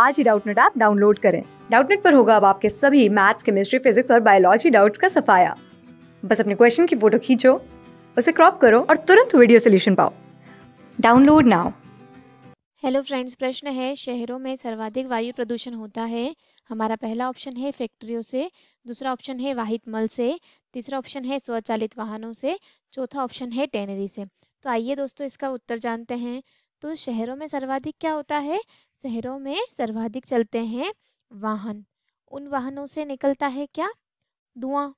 आज ही Doubtnut app download करें डाउटनेट पर होगा अब आपके सभी मैथ्स केमिस्ट्री फिजिक्स और बायोलॉजी डाउट्स का सफाया बस अपने क्वेश्चन की फोटो खींचो उसे क्रॉप करो और तुरंत वीडियो सोल्यूशन पाओ डाउनलोड नाउ हेलो फ्रेंड्स प्रश्न है शहरों में सर्वाधिक वायु प्रदूषण होता है हमारा पहला ऑप्शन है फैक्ट्रियों से दूसरा ऑप्शन है वाहित मल से तीसरा ऑप्शन है स्वचालित वाहनों से चौथा ऑप्शन है टेनरी से तो आइए दोस्तों इसका उत्तर जानते हैं तो शहरों में सर्वाधिक क्या होता है शहरों में सर्वाधिक चलते हैं वाहन उन वाहनों से निकलता है क्या धुआं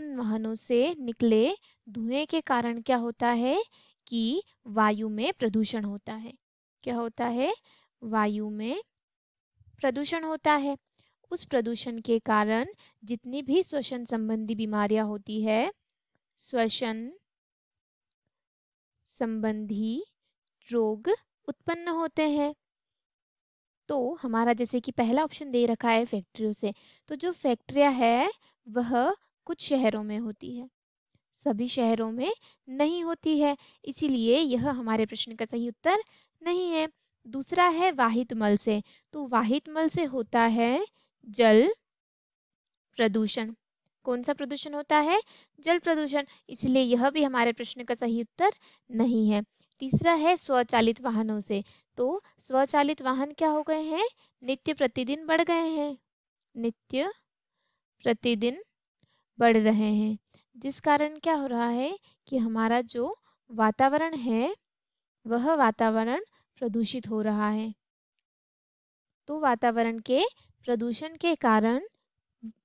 उन वाहनों से निकले धुएं के कारण क्या होता है कि वायु में प्रदूषण होता है क्या होता है वायु में प्रदूषण होता है उस प्रदूषण के कारण जितनी भी श्वसन संबंधी बीमारियां होती है श्वसन संबंधी रोग उत्पन्न होते हैं तो हमारा जैसे कि पहला ऑप्शन दे रखा है फैक्ट्रियों से तो जो फैक्ट्रियाँ है वह कुछ शहरों में होती है सभी शहरों में नहीं होती है इसीलिए यह हमारे प्रश्न का सही उत्तर नहीं है दूसरा है वाहित मल से तो वाहित मल से होता है जल प्रदूषण कौन सा प्रदूषण होता है जल प्रदूषण इसलिए यह भी हमारे प्रश्न का सही उत्तर नहीं है तीसरा है स्वचालित वाहनों से तो स्वचालित वाहन क्या हो गए हैं नित्य प्रतिदिन बढ़ गए हैं नित्य प्रतिदिन बढ़ रहे हैं जिस कारण क्या हो रहा है कि हमारा जो वातावरण है वह वातावरण प्रदूषित हो रहा है तो वातावरण के प्रदूषण के कारण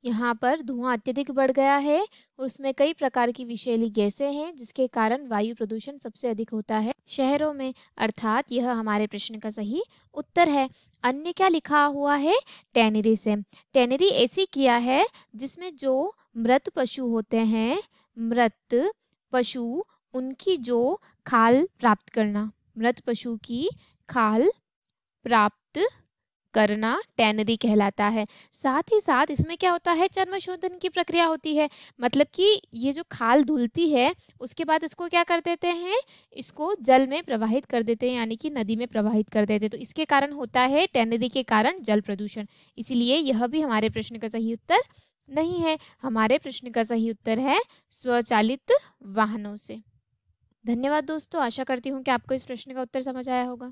यहाँ पर धुआं अत्यधिक बढ़ गया है और उसमें कई प्रकार की विषैली गैसें हैं जिसके कारण वायु प्रदूषण सबसे अधिक होता है शहरों में अर्थात यह हमारे प्रश्न का सही उत्तर है अन्य क्या लिखा हुआ है टेनरी से टेनरी ऐसी क्रिया है जिसमें जो मृत पशु होते हैं मृत पशु उनकी जो खाल प्राप्त करना मृत पशु की खाल प्राप्त करना टैनरी कहलाता है साथ ही साथ इसमें क्या होता है चर्म शोधन की प्रक्रिया होती है मतलब कि ये जो खाल धुलती है उसके बाद इसको क्या कर देते हैं इसको जल में प्रवाहित कर देते हैं यानी कि नदी में प्रवाहित कर देते हैं तो इसके कारण होता है टैनरी के कारण जल प्रदूषण इसीलिए यह भी हमारे प्रश्न का सही उत्तर नहीं है हमारे प्रश्न का सही उत्तर है स्वचालित वाहनों से धन्यवाद दोस्तों आशा करती हूँ कि आपको इस प्रश्न का उत्तर समझ आया होगा